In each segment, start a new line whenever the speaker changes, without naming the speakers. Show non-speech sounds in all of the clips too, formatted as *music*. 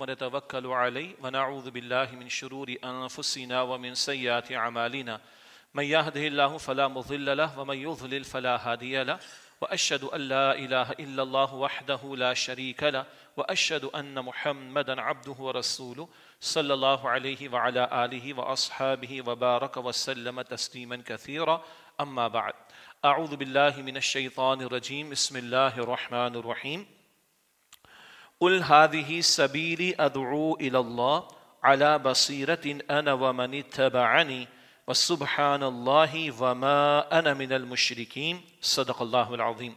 ونتوكل عليه ونعوذ بالله من شرور أنفسنا ومن سيئات أعمالنا من يهده الله فلا مضل له ومن يضلل فلا هادي له وأشهد أن لا إله إلا الله وحده لا شريك له وأشهد أن محمدا عبده ورسوله صلى الله عليه وعلى آله وأصحابه وبارك وسلم تسليما كثيرا أما بعد أعوذ بالله من الشيطان الرجيم بسم الله الرحمن الرحيم قل هذه سبيلي أدعو إلى الله على بصيرة أنا ومن اتبعني وسبحان الله وما أنا من المشركين صدق الله العظيم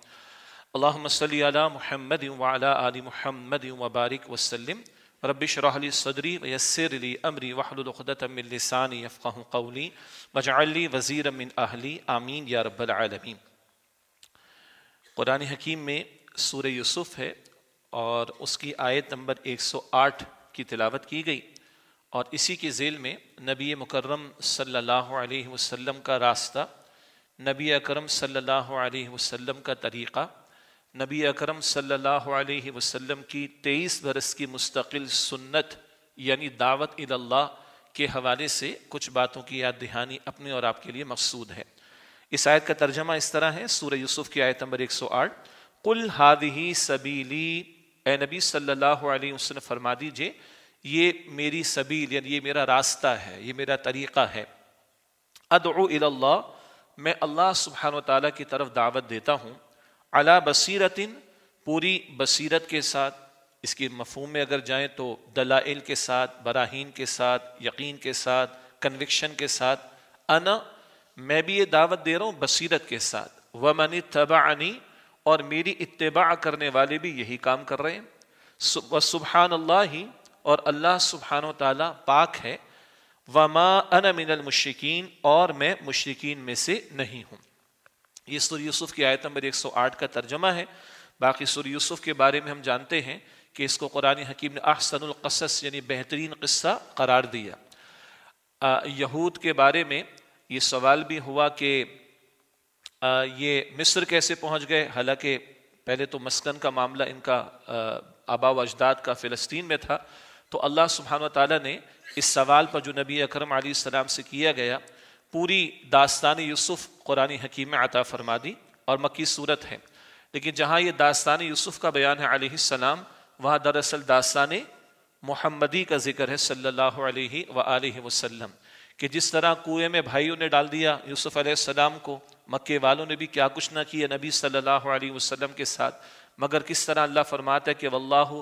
اللهم صل على محمد وعلى آل محمد وبارك وسلم رب اشرح لي صدري ويسر لي امري واحلل عقدة من لساني يفقه قولي واجعل لي وزيرا من اهلي امين يا رب العالمين قرآن حكيم میں سورہ یوسف ہے और उसकी आयत नंबर 108 की तिलावत की गई और इसी के जेल में नबी मुकर्रम सल्लल्लाहु अलैहि वसल्लम का रास्ता नबी अकरम सल्लल्लाहु अलैहि वसल्लम का तरीक़ा नबी अकरम सल्लल्लाहु अलैहि वसल्लम की तेईस बरस की मुस्तकिल सुन्नत यानी दावत इल्लाह के हवाले से कुछ बातों की याद दहानी अपने और आपके लिए मकसूद है इस आयत का तर्जमा इस तरह है सूर्य यूसुफ की आयत नंबर एक सौ आठ कुल हादही सबीली ए नबी सल्लल्लाहु अलैहि वसल्लम फरमा दीजिए ये मेरी सबील यानी ये मेरा रास्ता है ये मेरा तरीक़ा है अदल्ला मैं अल्लाह सुबहान ताली की तरफ दावत देता हूँ अला बसरतिन पूरी बसीरत के साथ इसके मफहम में अगर जाएँ तो दलाइल के साथ बराहन के साथ यकीन के साथ कन्विक्शन के साथ अना मैं भी ये दावत दे रहा हूँ बसीरत के साथ तबा तबानी और मेरी इतबा करने वाले भी यही काम कर रहे हैं सुबहान अल्ला ही और अल्लाह सुबहान तला पाक है वमा अन मिनल मुश्किन और मैं मुश्किन में से नहीं हूँ ये सुर यूसुफ़ की आयत नंबर 108 का तर्जमा है बाकी सुर यूसुफ़ के बारे में हम जानते हैं कि इसको कुरान हकीम ने आहसनकसस यानी बेहतरीन कस्सा करार दिया यहूद के बारे में ये सवाल भी हुआ कि ये मिस्र कैसे पहुंच गए हालांकि पहले तो मस्कन का मामला इनका आबा व अजदाद का फ़लस्तीन में था तो अल्लाह सुबहान तै ने इस सवाल पर जो नबी अकरम सलाम से किया गया पूरी दास्तान यूसुफ़ क़ुरानी हकीम आता फरमा दी और मक्की सूरत है लेकिन जहाँ ये दास्तान यूसुफ़ का बयान है सलाम वहाँ दरअसल दास्तान मोहम्मदी का जिक्र है सल्ला वसम कि जिस तरह कुएं में भाइयों ने डाल दिया यूसुफ अलैहिस्सलाम को मक्के वालों ने भी क्या कुछ ना किया नबी सल्लल्लाहु अलैहि वसल्लम के साथ मगर किस तरह अल्लाह फरमाता है कि वल्लाहु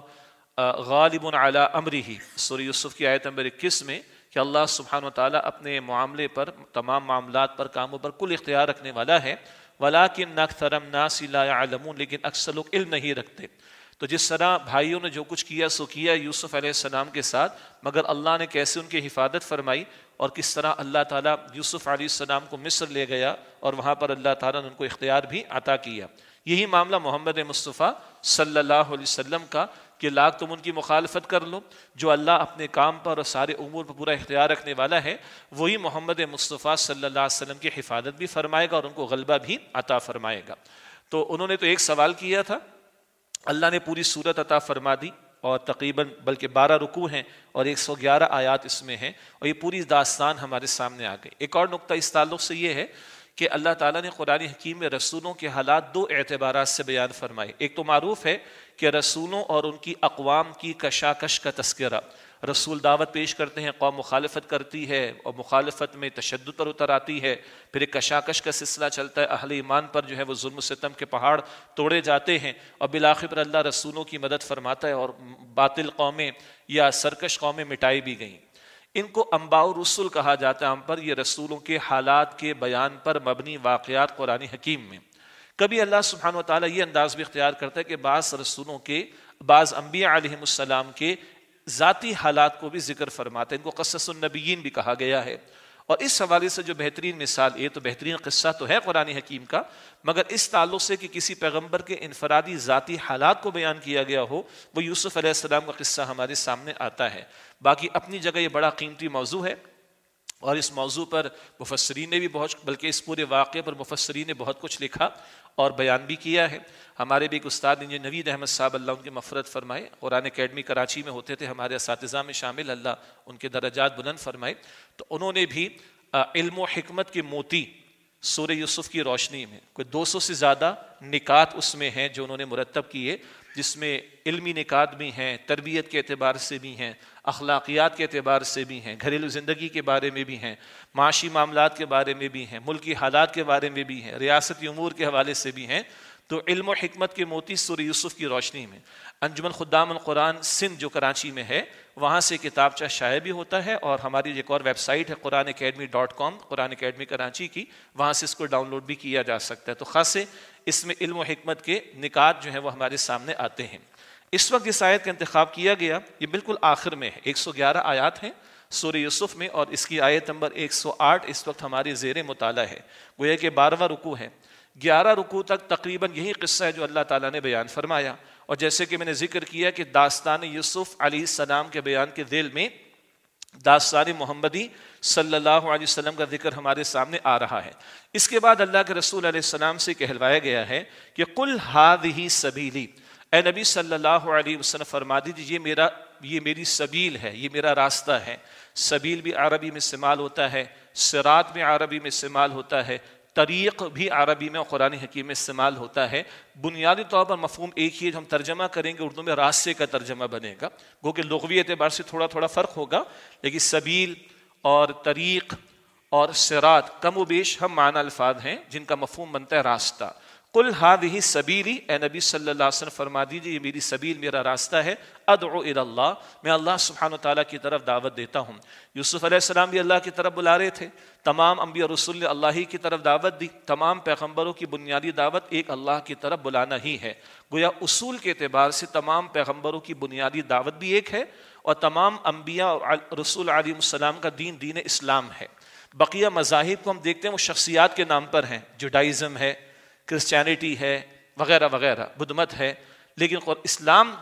गालिबुन अला अमरी ही सूर यूसुफ की आयत नंबर इक्कीस में कि अल्लाह सुबहान ताली अपने मामले पर तमाम मामला पर कामों पर कुल इख्तियार रखने वाला है वला किन ना नासिला लेकिन अक्सर लोग इल्म नहीं रखते तो जिस तरह भाइयों ने जो कुछ किया सो किया यूसुफ सलाम के साथ मगर अल्लाह ने कैसे उनकी हिफाजत फरमाई और किस तरह अल्लाह ताला यूसुफ सलाम को मिस्र ले गया और वहाँ पर अल्लाह ताला ने उनको इख्तियार भी अता किया यही मामला मोहम्मद मुस्तफ़ा सल्लल्लाहु अलैहि वसल्लम का कि लाख तुम उनकी मुखालफत कर लो जो अल्लाह अपने काम पर और सारे उमूर पर पूरा इख्तियार रखने वाला है वही मोहम्मद मुस्तफ़ा सल्ला वसम की हिफाजत भी फरमाएगा और उनको गलबा भी अता फरमाएगा तो उन्होंने तो एक सवाल किया था अल्लाह ने पूरी सूरत अता फरमा दी और तकरीबन बल्कि 12 रुकू हैं और 111 आयात इसमें हैं और ये पूरी दास्तान हमारे सामने आ गई एक और नुकता इस ताल्लुक से ये है कि अल्लाह ताला ने कुरान हकीम में रसूलों के हालात दो एतबार से बयान फरमाए एक तो मरूफ़ है कि रसूलों और उनकी अकवाम की कशाकश का तस्करा रसूल दावत पेश करते हैं कौम मुखालफत करती है और मुखालफत में तशद पर उतर आती है फिर एक कशाकश का सिलसिला चलता है अहल ईमान पर जो है वो जुल्म सितम के पहाड़ तोड़े जाते हैं और बिलाखिर पर अल्लाह रसूलों की मदद फरमाता है और बातिल कौमें या सरकश कौमें मिटाई भी गईं इनको अम्बाउ रसूल कहा जाता है हम पर यह रसूलों के हालात के बयान पर मबनी वाक़ात कुरानी हकीम में कभी अल्लाह सुबहान ताली अंदाज़ भी इख्तियार करता है कि बास रसूलों के बाज़ अम्बिया आलम के ज़ाती हालात को भी जिक्र फरमाते हैं इनको कससनबीन भी कहा गया है और इस हवाले से जो बेहतरीन मिसाल ये तो बेहतरीन किस्सा तो है कुरानी हकीम का मगर इस ताल्लुक से कि किसी पैगम्बर के इनफरादी ज़ाती हालात को बयान किया गया हो वो यूसुफ़ का किस्सा हमारे सामने आता है बाकी अपनी जगह ये बड़ा कीमती मौजू है और इस मौजू पर मुफसरीन ने भी बहुत बल्कि इस पूरे वाक़े पर मुफसरीन ने बहुत कुछ लिखा और बयान भी किया है हमारे भी एक उस्ताद इंजीनियर नवीद अहमद साहब अल्लाह उनकी मफरत फरमाए कुरान अकेडमी कराची में होते थे हमारे इस में शामिल अल्लाह उनके दर्जात बुलंद फरमाए तो उन्होंने भी इल्म हमत के मोती सूर्य यूसुफ की रोशनी में कोई दो सौ से ज़्यादा निकात उसमें हैं जो उन्होंने मुरतब किए जिसमें इल्मी निकात भी हैं तरबियत के अतबार से भी हैं अखलाकियात के अतबार से भी हैं घरेलू ज़िंदगी के बारे में भी हैं माशी मामला के बारे में भी हैं मुल्की हालात के बारे में भी हैं रियासती अमूर के हवाले से भी हैं तो इल्म के मोती सूर्य यूसुफ़ की रोशनी में अंजुमन खुदाम कुरान सिंध जो कराची में है वहाँ से किताबचा शाये भी होता है और हमारी एक और वेबसाइट है Quran academy dot com Quran academy Karachi की वहाँ से इसको डाउनलोड भी किया जा सकता है तो ख़ासे इसमें इल्म हमत के निकात जो हैं वो हमारे सामने आते हैं इस वक्त इस आयत का इंतखब किया गया ये बिल्कुल आखिर में है ग्यारह आयात हैं सूर्य यूसुफ में और इसकी आयत नंबर 108 इस वक्त हमारी जेर मुताल है गोया कि बारवा रुकू है ग्यारह रुकू तक तकरीबन यही किस्सा है जो अल्लाह ताला ने बयान फरमाया और जैसे कि मैंने जिक्र किया कि दास्तान यूसुफ अली सलाम के बयान के दिल में दास्तान मोहम्मदी सल्लल्लाहु अलैहि वसल्लम का जिक्र हमारे सामने आ रहा है इसके बाद अल्लाह के रसूल सलाम से कहलवाया गया है कि कुल हाद ही सबीली ए नबी सल्लल्लाहु अलैहि वसल्लम फरमा दीजिए ये मेरा ये मेरी सबील है ये मेरा रास्ता है सबील भी अरबी में इस्तेमाल होता है सिरात में अरबी में इस्तेमाल होता है तरीक़ भी अरबी में और क़ुरान हकीम में इस्तेमाल होता है बुनियादी तौर पर मफहम एक ही हम तर्जमा करेंगे उर्दू में रास्ते का तर्जमा बनेगा गो कि लगवी एतबार से थोड़ा थोड़ा फ़र्क होगा लेकिन सबील और तरीक़ और सरात कम उबेश हम माना अल्फाज हैं जिनका मफहम बनता है रास्ता कुल हाद ही सबीली ए नबी सल्लासन फरमा दीजिए ये मेरी सबील मेरा रास्ता है अद अल्लाह मैं अल्लाह सुबहान तै की तरफ दावत देता हूँ यूसुफ़ आसमाम भी अल्लाह की तरफ बुला रहे थे तमाम अम्बिया रसुल ने अल्लाह की तरफ दावत दी तमाम पैगम्बरों की बुनियादी दावत एक अल्लाह की तरफ बुलाना ही है गोया उसूल के अतबार से तमाम पैगम्बरों की बुनियादी दावत भी एक है और तमाम अम्बिया और रसूल आलिम का दीन दीन इस्लाम है बकिया मजाहिब को हम देखते हैं वो शख्सियात के नाम पर हैं जुडाइज़म है क्रिश्चियनिटी है वगैरह वगैरह मत है लेकिन इस्लाम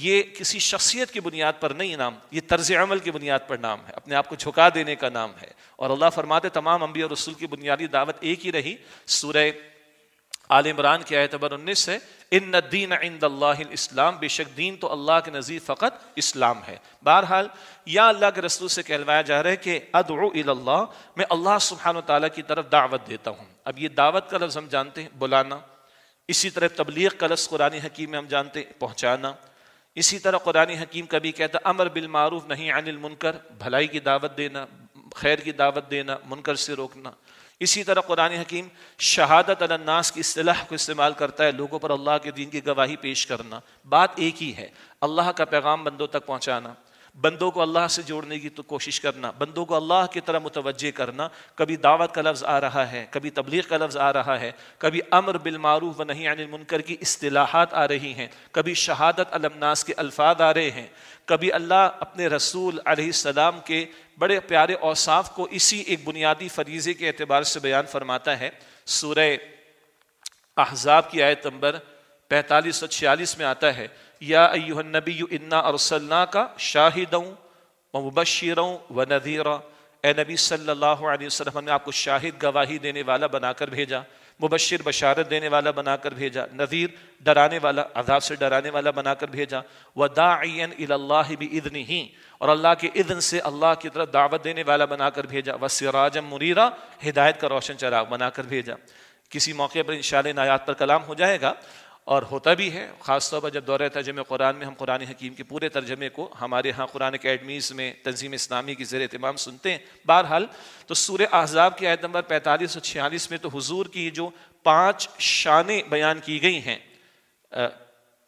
ये किसी शख्सियत की बुनियाद पर नहीं नाम ये तर्ज अमल की बुनियाद पर नाम है अपने आप को झुका देने का नाम है और अल्लाह फरमाते तमाम अम्बी और रसूल की बुनियादी दावत एक ही रही सूर्य आल इमरान की आयत उन्नीस है इन न दीन इंद इस्लाम बेशक दीन तो अल्लाह के नज़ीर फ़कत इस्लाम है बहरहाल या अल्लाह के रसूल से कहलवाया जा रहा है कि अदल्ला मैं अल्लाह सुबहान ताली की तरफ दावत देता हूँ अब ये दावत का लफ्ज़ हम जानते हैं बुलाना इसी तरह तबलीग का लफ्ज़ कुरान हकीम में हम जानते हैं पहुँचाना इसी तरह कुरान हकीम कभी कहता अमर बिलमारूफ नहीं अनिल मुनकर भलाई की दावत देना खैर की दावत देना मुनकर से रोकना इसी तरह कुरान हकीम शहादत अलन्नास की असलाह को इस्तेमाल करता है लोगों पर अल्लाह के दीन की गवाही पेश करना बात एक ही है अल्लाह का पैगाम बंदों तक पहुँचाना बंदों को अल्लाह से जोड़ने की तो कोशिश करना बंदों को अल्लाह की तरह मुतवज करना कभी दावत का लफ्ज़ आ रहा है कभी तबलीग का लफ्ज़ आ रहा है कभी अमर बिलमारूफ व नहीं मुनकर की असलाहत आ रही हैं कभी शहादत अलमनास के अल्फाज आ रहे हैं कभी अल्लाह अपने रसूल सलाम के बड़े प्यारे औसाफ को इसी एक बुनियादी फरीज़े के अतबार से बयान फरमाता है सूर्य अहजाब की आयत नंबर पैंतालीस सौ छियालीस में आता है या अयुहनबी इन्ना अरसल्ला का शाहिद मुबशर व नदीरा ए नबी सल्लल्लाहु ने आपको शाहिद गवाही देने वाला बनाकर भेजा मुबशर बशारत देने वाला बनाकर भेजा नज़ीर डराने वाला अदाब से डराने वाला बनाकर भेजा व दाइन इलाबन ही और अल्लाह के इधन से अल्लाह की तरफ दावत देने वाला बनाकर भेजा व सिराजम मुनीरा हिदायत का रोशन चराग बनाकर भेजा किसी मौके पर इन शायात पर कलाम हो जाएगा और होता भी है ख़ासतौर पर जब दौर तर्जम कुरान में हम कुरान हकीम के पूरे तर्जमे को हमारे यहाँ कुरान अकेडमीज़ में तंजीम इस्लामी की ज़र अहतमाम सुनते हैं बहरहाल तो सूर अहजाब की आयत नंबर पैंतालीस और छियालीस में तो हजूर की जो पाँच शानें बयान की गई हैं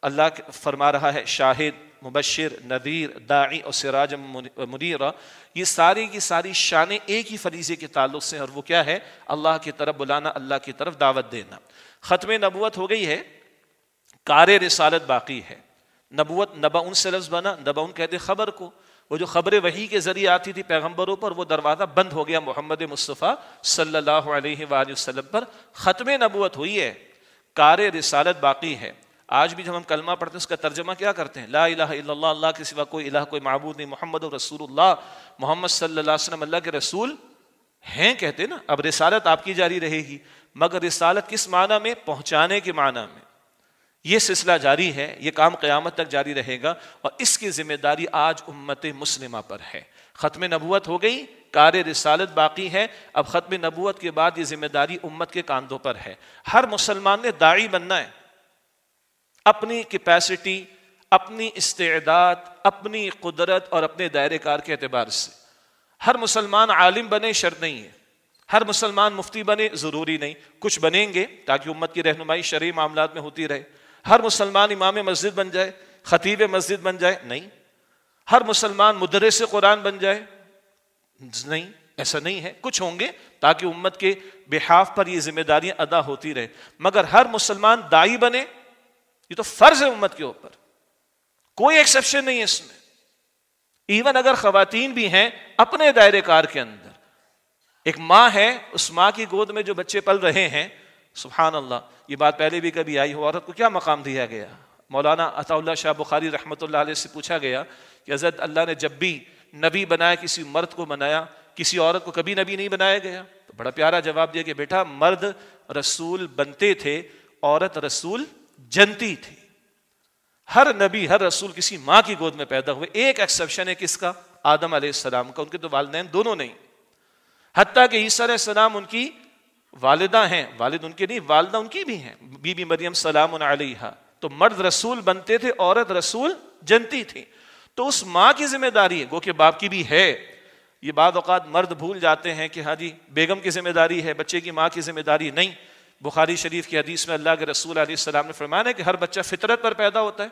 अल्लाह फरमा रहा है शाहिद मुबशर नदीर दाई और सिराज मुनीर ये सारी की सारी शानें एक ही फरीजे के ताल्लुक से और वो क्या है अल्लाह की तरफ बुलाना अल्लाह की तरफ दावत देना ख़त्म नबूत हो गई है कार रसालत बाकी है नबूत नबाउन से लफ्ज़ बना नबाउन कहते खबर को वो जो खबर वही के ज़रिए आती थी पैगम्बरों पर वो दरवाज़ा बंद हो गया मोहम्मद मुस्तफ़ा सल्ला वसलम पर ख़त्म नबूत हुई है कार रसालत बाकी है आज भी जब हम कलमा पढ़ते हैं उसका तर्जमा क्या करते हैं ला इला अल्लाह के सिवा कोई इला कोई मबूद नहीं मोहम्मद रसूलुल्लाह मोहम्मद सल्लल्लाहु अलैहि वसल्लम अल्लाह के रसूल हैं कहते ना अब रिसालत आपकी जारी रहेगी मगर रिसालत किस माना में पहुँचाने के माना में ये सिलसिला जारी है ये काम क्यामत तक जारी रहेगा और इसकी जिम्मेदारी आज उम्मत मुस्लिमा पर है ख़त्म नबूत हो गई कार रिसालत बाकी है अब ख़त्म नबूत के बाद ये जिम्मेदारी उम्मत के कांधों पर है हर मुसलमान ने दाई बनना है अपनी कैपेसिटी अपनी इस्तेदाद अपनी कुदरत और अपने दायरे कार के अतबार से हर मुसलमान आलिम बने शर्त नहीं है हर मुसलमान मुफ्ती बने ज़रूरी नहीं कुछ बनेंगे ताकि उम्मत की रहनुमाई शर्य मामला में होती रहे हर मुसलमान इमाम मस्जिद बन जाए खतीब मस्जिद बन जाए नहीं हर मुसलमान से कुरान बन जाए नहीं ऐसा नहीं है कुछ होंगे ताकि उम्मत के बिहाफ पर ये जिम्मेदारियां अदा होती रहे मगर हर मुसलमान दाई बने ये तो फर्ज है उम्मत के ऊपर कोई एक्सेप्शन नहीं है इसमें इवन अगर खातन भी हैं अपने दायरे कार के अंदर एक माँ है उस माँ की गोद में जो बच्चे पल रहे हैं सुबहान अल्लाह ये बात पहले भी कभी आई हो औरत को क्या मकाम दिया गया मौलाना अताउल्ला शाह बुखारी रहमत से पूछा गया कि हज़रत अल्लाह ने जब भी नबी बनाया किसी मर्द को बनाया किसी औरत को कभी नबी नहीं बनाया गया तो बड़ा प्यारा जवाब दिया कि बेटा मर्द रसूल बनते थे औरत रसूल जनती थी हर नबी हर रसूल किसी माँ की गोद में पैदा हुए एक एक्सेप्शन है किसका आदम सलाम का उनके तो वालदेन दोनों नहीं हती कि ईसा सलाम उनकी वालदा हैं वालिद उनके नहीं वालदा उनकी भी हैं बीबी मरियम सलाम अलैहा तो मर्द रसूल बनते थे औरत रसूल जनती थी तो उस माँ की जिम्मेदारी है गो के बाप की भी है ये बाद अवत मर्द भूल जाते हैं कि हाँ जी बेगम की जिम्मेदारी है बच्चे की माँ की जिम्मेदारी नहीं बुखारी शरीफ की हदीस में अल्लाह के रसूल आसमाम ने फरमाया है कि हर बच्चा फितरत पर पैदा होता है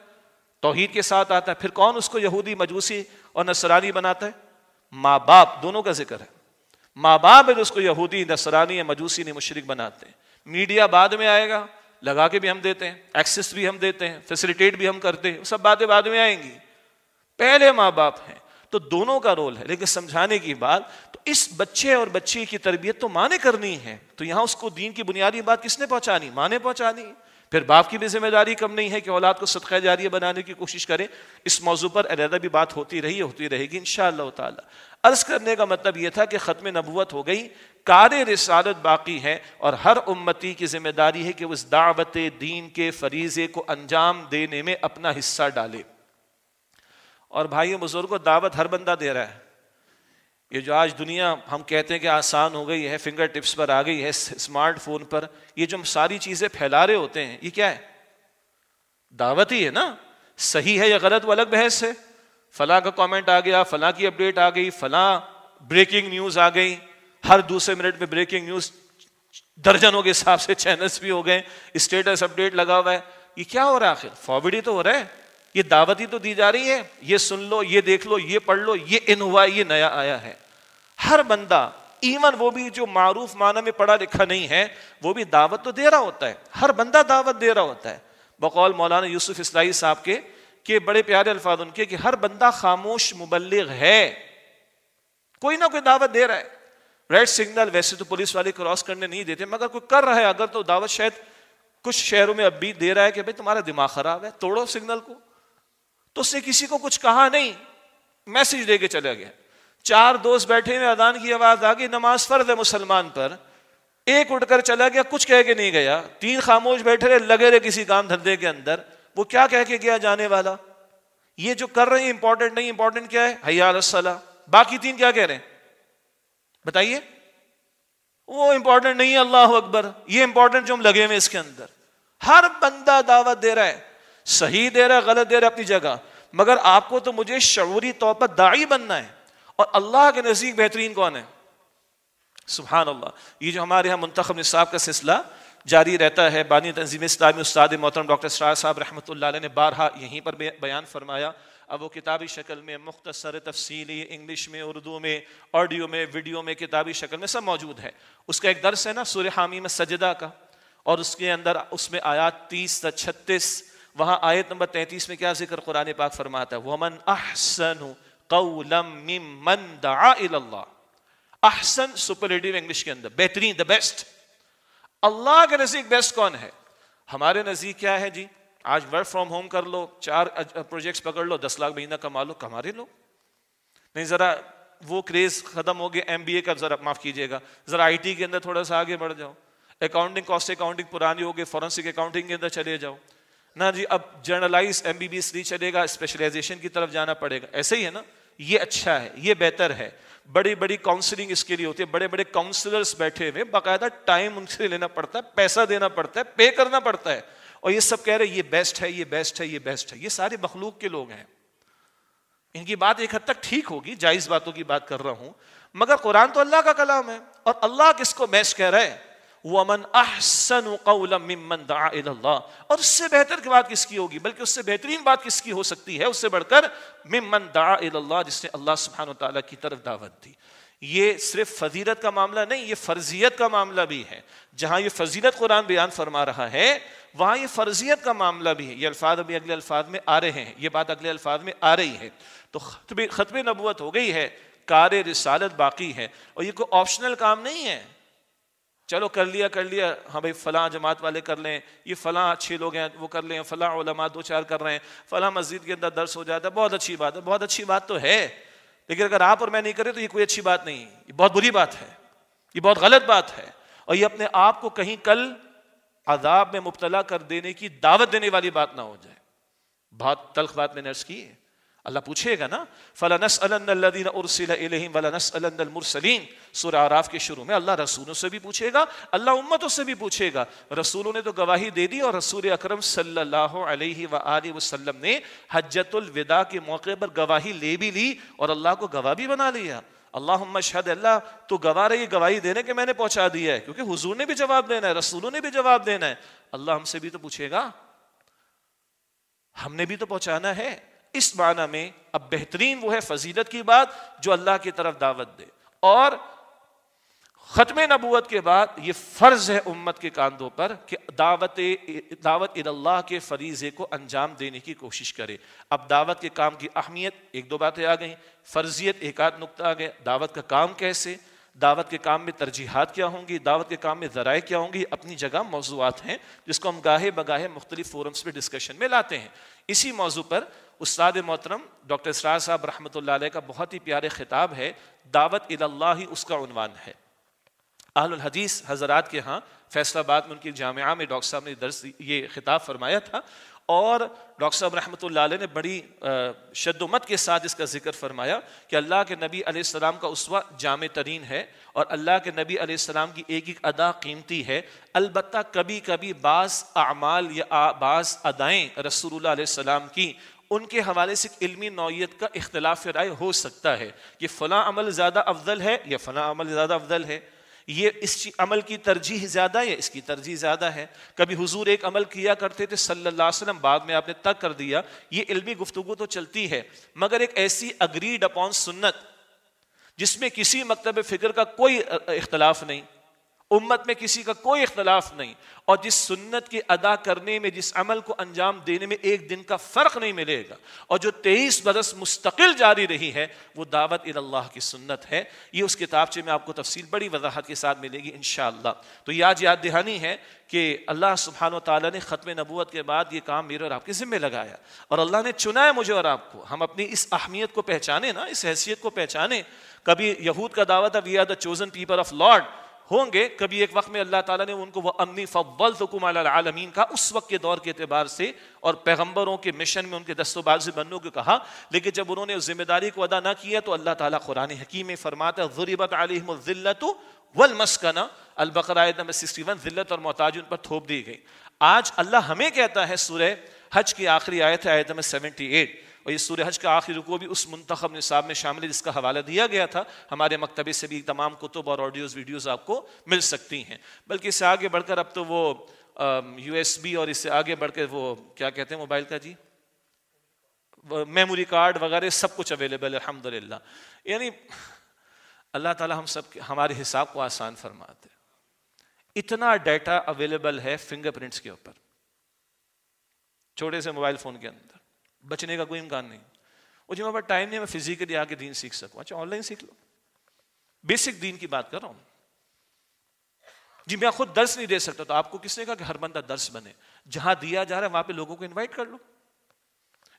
तोहहीद के साथ आता है फिर कौन उसको यहूदी मजूसी और नसरानी बनाता है माँ बाप दोनों का जिक्र है माँ बाप है जो उसको यहूदी नसरानी या मजूसी ने मुशरक बनाते हैं मीडिया बाद में आएगा लगा के भी हम देते हैं एक्सेस भी हम देते हैं फैसिलिटेट भी हम करते हैं सब बातें बाद में आएंगी पहले माँ बाप हैं तो दोनों का रोल है लेकिन समझाने की बात तो इस बच्चे और बच्ची की तरबियत तो माँ ने करनी है तो यहां उसको दीन की बुनियादी बात किसने पहुंचानी माँ ने फिर बाप की भी जिम्मेदारी कम नहीं है कि औलाद को सदका जारी बनाने की कोशिश करें इस मौजू पर अलहदा भी बात होती रही होती रहेगी इन शाह अर्ज करने का मतलब यह था कि ख़त्म नबूत हो गई कार रिसालत बाकी है और हर उम्मती की जिम्मेदारी है कि उस दावत दीन के फरीजे को अंजाम देने में अपना हिस्सा डाले और भाई को दावत हर बंदा दे रहा है ये जो आज दुनिया हम कहते हैं कि आसान हो गई है फिंगर टिप्स पर आ गई है स्मार्टफोन पर ये जो हम सारी चीज़ें फैला रहे होते हैं ये क्या है दावत ही है ना सही है या गलत वो अलग बहस है फला का कमेंट आ गया फला की अपडेट आ गई फला ब्रेकिंग न्यूज़ आ गई हर दूसरे मिनट में ब्रेकिंग न्यूज़ दर्जनों के हिसाब से चैनल्स भी हो गए स्टेटस अपडेट लगा हुआ है ये क्या हो रहा है आखिर फॉरवर्ड ही तो हो रहा है ये दावत ही तो दी जा रही है ये सुन लो ये देख लो ये पढ़ लो ये इन हुआ ये नया आया है हर बंदा इवन वो भी जो मारूफ माना में पढ़ा लिखा नहीं है वो भी दावत तो दे रहा होता है हर बंदा दावत दे रहा होता है बकौल मौलाना यूसुफ इसलाई साहब के के बड़े प्यारे अल्फाज उनके कि हर बंदा खामोश मुबलिक है कोई ना कोई दावत दे रहा है रेड सिग्नल वैसे तो पुलिस वाले क्रॉस करने नहीं देते मगर कोई कर रहा है अगर तो दावत शायद कुछ शहरों में अब भी दे रहा है कि भाई तुम्हारा दिमाग खराब है तोड़ो सिग्नल को तो उसने किसी को कुछ कहा नहीं मैसेज दे के चला गया चार दोस्त बैठे हुए अदान की आवाज आ गई नमाज फर्द है मुसलमान पर एक उठकर चला गया कुछ कह के नहीं गया तीन खामोश बैठे रहे लगे रहे किसी काम धंधे के अंदर वो क्या कह के गया जाने वाला ये जो कर रहे हैं इंपॉर्टेंट नहीं इंपॉर्टेंट क्या है हयालसला बाकी तीन क्या कह रहे हैं बताइए वो इंपॉर्टेंट नहीं है अल्लाह अकबर ये इंपॉर्टेंट जो हम लगे हुए इसके अंदर हर बंदा दावत दे रहा है सही दे रहा है गलत दे रहा है अपनी जगह मगर आपको तो मुझे शरूरी तौर पर दाई बनना है और अल्लाह के नज़दीक बेहतरीन कौन है सुबहान अल्लाह ये जो हमारे यहाँ मुंतब निसाब का सिलसिला जारी रहता है बानी तंजीम इस्लामी उस्ताद मोहतरम डॉक्टर शराज साहब रहमत ने बारहा यहीं पर बयान फरमाया अब वो किताबी शक्ल में मुख्तसर तफसीली इंग्लिश में उर्दू में ऑडियो में वीडियो में किताबी शक्ल में सब मौजूद है उसका एक दर्स है ना सुर हामी में सजदा का और उसके अंदर उसमें आयात तीस से छत्तीस वहाँ आयत नंबर तैंतीस में क्या जिक्र कुरान पाक फरमाता है वमन अहसन सुपरलेटिव इंग्लिश के अंदर बेहतरीन द बेस्ट अल्लाह के नज़दीक बेस्ट कौन है हमारे नज़दीक क्या है जी आज वर्क फ्रॉम होम कर लो चार प्रोजेक्ट्स पकड़ लो दस लाख महीना कमा लो कमा रहे लोग नहीं ज़रा वो क्रेज़ ख़त्म हो गया एम बी ए का ज़रा माफ़ कीजिएगा ज़रा आई टी के अंदर थोड़ा सा आगे बढ़ जाओ अकाउंटिंग कॉस्ट अकाउंटिंग पुरानी हो गई फॉरेंसिक अकाउंटिंग के अंदर चले जाओ ना जी अब जर्नलाइज एम बी बी इसलिए चलेगा स्पेशलाइजेशन की तरफ जाना पड़ेगा ऐसे ही है ना ये अच्छा है ये बेहतर है बड़ी बड़ी काउंसलिंग इसके लिए होती है बड़े बड़े काउंसलर्स बैठे हुए बाकायदा टाइम उनसे लेना पड़ता है पैसा देना पड़ता है पे करना पड़ता है और ये सब कह रहे ये बेस्ट है ये बेस्ट है ये बेस्ट है ये सारे मखलूक के लोग हैं इनकी बात एक हद तक ठीक होगी जायज बातों की बात कर रहा हूं मगर कुरान तो अल्लाह का कलाम है और अल्लाह किसको बेस्ट कह रहा है वमन अहसन कौलमन दाला और उससे बेहतर की बात किसकी होगी बल्कि उससे बेहतरीन बात किसकी हो सकती है उससे बढ़कर मिमन दाला जिसने अल्लाह सुबहान तला की तरफ दावत दी ये सिर्फ फजीलत का मामला नहीं ये फर्जियत का मामला भी है जहाँ ये फजीलत कुरान बयान फरमा रहा है वहाँ ये फर्जियत का मामला भी है ये अल्फाज अभी अगले अल्फाज में आ रहे हैं ये बात अगले अल्फाज में आ रही है तो खतब नबूत हो गई है कार रिसालत बाकी है और ये कोई ऑप्शनल काम नहीं है चलो कर लिया कर लिया हाँ भाई फ़लाँ जमात वाले कर लें ये फ़लाँ अच्छे लोग हैं वो कर लें फ़लाँ ओलमा दो चार कर रहे हैं फ़लाँ मस्जिद के अंदर दर्श हो जाता है बहुत अच्छी बात है बहुत अच्छी बात तो है लेकिन अगर आप और मैं नहीं करें तो ये कोई अच्छी बात नहीं ये बहुत बुरी बात है ये बहुत गलत बात है और ये अपने आप को कहीं कल अदाब में मुबतला कर देने की दावत देने वाली बात ना हो जाए बहुत तलख बात मैंने अर्ज की है अल्लाह पूछेगा ना फलानस अलमरसलिन सुर आराफ के शुरू में अल्लाह रसूलों से भी पूछेगा अल्लाह उम्मतों से भी पूछेगा रसूलों ने तो गवाही दे दी और रसूल अक्रम सल्लल्लाहु ने हजतुलविदा के मौके पर गवाही ले भी ली और अल्लाह को गवाह भी बना लिया अल्लाह शहद अल्लाह तो गवा रही गवाही देने के मैंने पहुंचा दिया है क्योंकि हुजूर ने भी जवाब देना है रसूलों ने भी जवाब देना है अल्लाह हमसे भी तो पूछेगा हमने भी तो पहुंचाना है इस माना में अब बेहतरीन वो है फजीलत की बात जो अल्लाह की तरफ दावत दे और ख़त्म नबूत के बाद ये फ़र्ज है उम्मत के कांधों पर कि दावत दावत अल्लाह के फरीज़े को अंजाम देने की कोशिश करे अब दावत के काम की अहमियत एक दो बातें आ गई फ़र्जियत एक आध नुकता आ गया दावत का काम कैसे दावत के काम में तरजीहत क्या होंगी दावत के काम में ज़राए क्या होंगी अपनी जगह मौजूद हैं जिसको हम गाहे बगाहे मुख्तलिफ फोरम्स पर डिस्कशन में लाते हैं इसी मौजू पर उस्ताद मोहतरम डॉक्टर इसरार साहब रहमत का बहुत ही प्यारे ख़िताब है दावत इल्ला ही उसका उनवान है अहलहदीस हजरात के यहाँ फैसलाबाद में उनकी जामिया में डॉक्टर साहब ने दर्ज ये खिताब फरमाया था और डॉक्टर साहब रहमत ने बड़ी शदोमत के साथ इसका जिक्र फरमाया कि अल्लाह के नबी आसमाम का उसवा जाम तरीन है और अल्लाह के नबी आसमाम की एक एक अदा कीमती है अलबत् कभी कभी बाज़ अमाल या बाज़ अदाएँ रसूल सलाम की उनके हवाले से इल्मी नौीयत का इख्तलाफ राय हो सकता है ये फ़लाँ अमल ज़्यादा अफजल है या फ़लाँ अमल ज़्यादा अफजल है ये इस अमल की तरजीह ज़्यादा या इसकी तरजीह ज़्यादा है कभी हुजूर एक अमल किया करते थे सल्लल्लाहु अलैहि वसल्लम बाद में आपने तक कर दिया ये इल्मी गुफ्तु तो चलती है मगर एक ऐसी अग्रीड अपॉन सुन्नत जिसमें किसी मकतब फ़िक्र का कोई इख्तलाफ नहीं उम्मत में किसी का कोई इख्तलाफ नहीं और जिस सुन्नत की अदा करने में जिस अमल को अंजाम देने में एक दिन का फ़र्क नहीं मिलेगा और जो तेईस बरस मुस्तकिल जारी रही है वो दावत अल्लाह की सुन्नत है ये उस किताबचे में आपको तफसील बड़ी वजाहत के साथ मिलेगी इन तो ये आज याद दहानी है कि अल्लाह सुबहान तला ने ख़त्म नबूत के बाद ये काम मेरे और आपके ज़िम्मे लगाया और अल्लाह ने चुना है मुझे और आपको हम अपनी इस अहमियत को पहचाने ना इस हैसियत को पहचाने कभी यहूद का दावा था we are the chosen people of lord होंगे कभी एक वक्त में अल्लाह ताला ने उनको वह अमनी फ़वल आलमीन का उस वक्त के दौर के अतबार से और पैगम्बरों के मिशन में उनके दस्तोबाजी बनने को कहा लेकिन जब उन्होंने उस जिम्मेदारी को अदा ना किया तो अल्लाह ताला कुरान हकीम फरमाता गुरीबत आलिमत वल मस्कना अलबकर नंबर सिक्सटी वन ज़िल्लत और मोहताज उन पर थोप दी गई आज अल्लाह हमें कहता है सुरह हज की आखिरी आयत है आयत नंबर सेवेंटी एट और ये हज का आखिरी रुको भी उस मंतखब निसाब में शामिल है जिसका हवाला दिया गया था हमारे मकतबे से भी तमाम कुतुब और ऑडियोज़ वीडियोज़ आपको मिल सकती हैं बल्कि इससे आगे बढ़कर अब तो वो यू एस बी और इससे आगे बढ़कर वो क्या कहते हैं मोबाइल का जी मेमोरी कार्ड वगैरह सब कुछ अवेलेबल है अलहमदिल्ला यानी अल्लाह ताला हम सब हमारे हिसाब को आसान फरमाते इतना डाटा अवेलेबल है फिंगरप्रिंट्स के ऊपर छोटे से मोबाइल फ़ोन के अंदर बचने का कोई इम्कान नहीं और जो हमारे पास टाइम नहीं मैं फिजिकली आके दीन सीख सकूं अच्छा ऑनलाइन सीख लो बेसिक दीन की बात कर रहा हूं जी मैं खुद दर्श नहीं दे सकता तो आपको किसने कहा कि हर बंदा दर्श बने जहां दिया जा रहा है वहां पे लोगों को इनवाइट कर लो